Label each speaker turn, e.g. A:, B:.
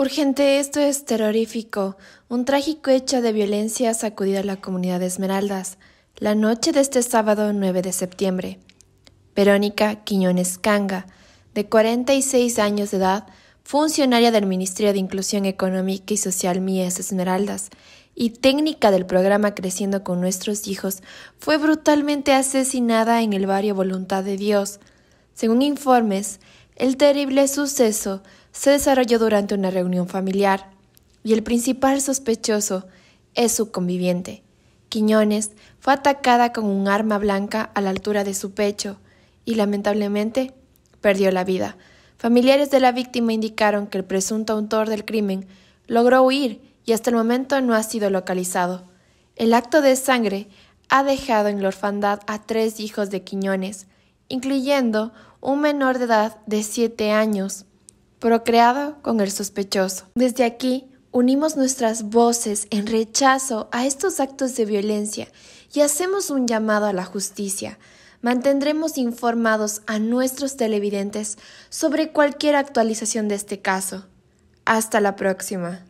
A: Urgente, esto es terrorífico. Un trágico hecho de violencia ha sacudido a la comunidad de Esmeraldas, la noche de este sábado 9 de septiembre. Verónica Quiñones Canga, de 46 años de edad, funcionaria del Ministerio de Inclusión Económica y Social Mies Esmeraldas y técnica del programa Creciendo con Nuestros Hijos, fue brutalmente asesinada en el barrio Voluntad de Dios. Según informes, el terrible suceso se desarrolló durante una reunión familiar y el principal sospechoso es su conviviente. Quiñones fue atacada con un arma blanca a la altura de su pecho y lamentablemente perdió la vida. Familiares de la víctima indicaron que el presunto autor del crimen logró huir y hasta el momento no ha sido localizado. El acto de sangre ha dejado en la orfandad a tres hijos de Quiñones, incluyendo un menor de edad de 7 años, procreado con el sospechoso. Desde aquí, unimos nuestras voces en rechazo a estos actos de violencia y hacemos un llamado a la justicia. Mantendremos informados a nuestros televidentes sobre cualquier actualización de este caso. Hasta la próxima.